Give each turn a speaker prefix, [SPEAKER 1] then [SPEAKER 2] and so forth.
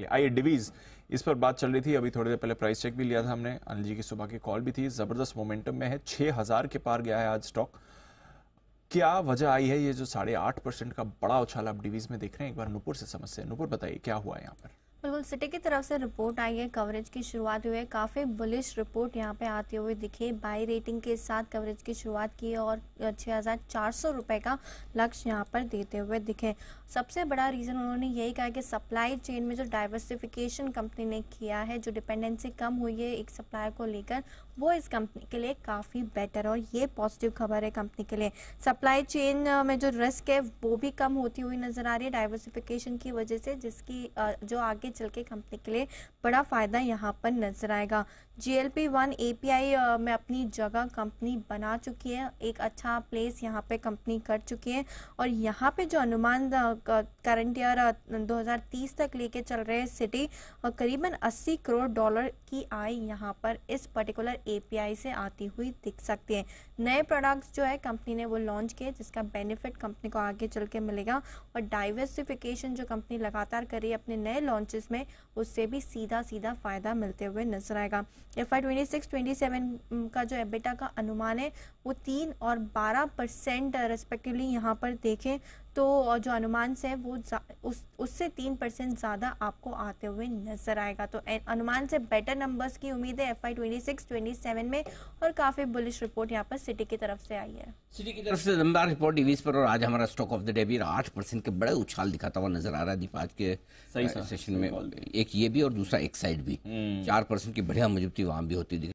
[SPEAKER 1] लिए आइए डिवीज इस पर बात चल रही थी अभी थोड़ी देर पहले प्राइस चेक भी लिया था हमने अनिल जी की सुबह की कॉल भी थी ज़बरदस्त मोमेंटम में है छह हज़ार के पार गया है आज स्टॉक क्या वजह आई है ये जो साढ़े आठ परसेंट का बड़ा उछाल आप डिवीज में देख रहे हैं एक बार नुपुर से समझते हैं नुपुर बताइए क्या हुआ है यहाँ पर
[SPEAKER 2] बिल्कुल सिटी की तरफ से रिपोर्ट आई है कवरेज की शुरुआत हुई है काफ़ी बुलिश रिपोर्ट यहाँ पे आते हुए दिखे बाई रेटिंग के साथ कवरेज की शुरुआत की और छह हज़ार चार सौ रुपए का लक्ष्य यहाँ पर देते हुए दिखे सबसे बड़ा रीज़न उन्होंने यही कहा कि सप्लाई चेन में जो डाइवर्सिफिकेशन कंपनी ने किया है जो डिपेंडेंसी कम हुई है एक सप्लायर को लेकर वो इस कंपनी के लिए काफ़ी बेटर और ये पॉजिटिव खबर है कंपनी के लिए सप्लाई चेन में जो रिस्क है वो भी कम होती हुई नज़र आ रही है डाइवर्सिफिकेशन की वजह से जिसकी जो आगे आगे चल के कंपनी के लिए बड़ा फ़ायदा यहाँ पर नज़र आएगा G L P one A P I में अपनी जगह कंपनी बना चुकी है एक अच्छा प्लेस यहाँ पे कंपनी कर चुकी है और यहाँ पे जो अनुमान करंट ईयर 2030 तक लेके चल रहे सिटी करीबन 80 करोड़ डॉलर की आय यहाँ पर इस पर्टिकुलर एपीआई से आती हुई दिख सकती है नए प्रोडक्ट्स जो है कंपनी ने वो लॉन्च किए जिसका बेनिफिट कंपनी को आगे चल के मिलेगा और डाइवर्सिफिकेशन जो कंपनी लगातार कर रही है अपने नए लॉन्चेस केसेस में उससे भी सीधा सीधा फ़ायदा मिलते हुए नजर आएगा F Y twenty six twenty seven का जो एबिटा का अनुमान है वो तीन और बारह परसेंट रेस्पेक्टिवली यहाँ पर देखें तो जो अनुमान से वो उस उससे तीन परसेंट ज़्यादा आपको आते हुए नजर आएगा तो अनुमान से बेटर नंबर्स की उम्मीद है F Y twenty six twenty seven में और काफ़ी बुलिश रिपोर्ट यहाँ पर सिटी की तरफ से आई है सिटी की तरफ से
[SPEAKER 3] दमदार रिपोर्ट डिवीज पर और आज हमारा स्टॉक ऑफ द डे भी आठ परसेंट के बड़े उछाल दिखाता हुआ नजर आ रहा है दीप आज के सही सेशन में एक ये भी और दूसरा एक साइड भी हम्म। चार परसेंट की बढ़िया मजबूती वहां भी होती दिख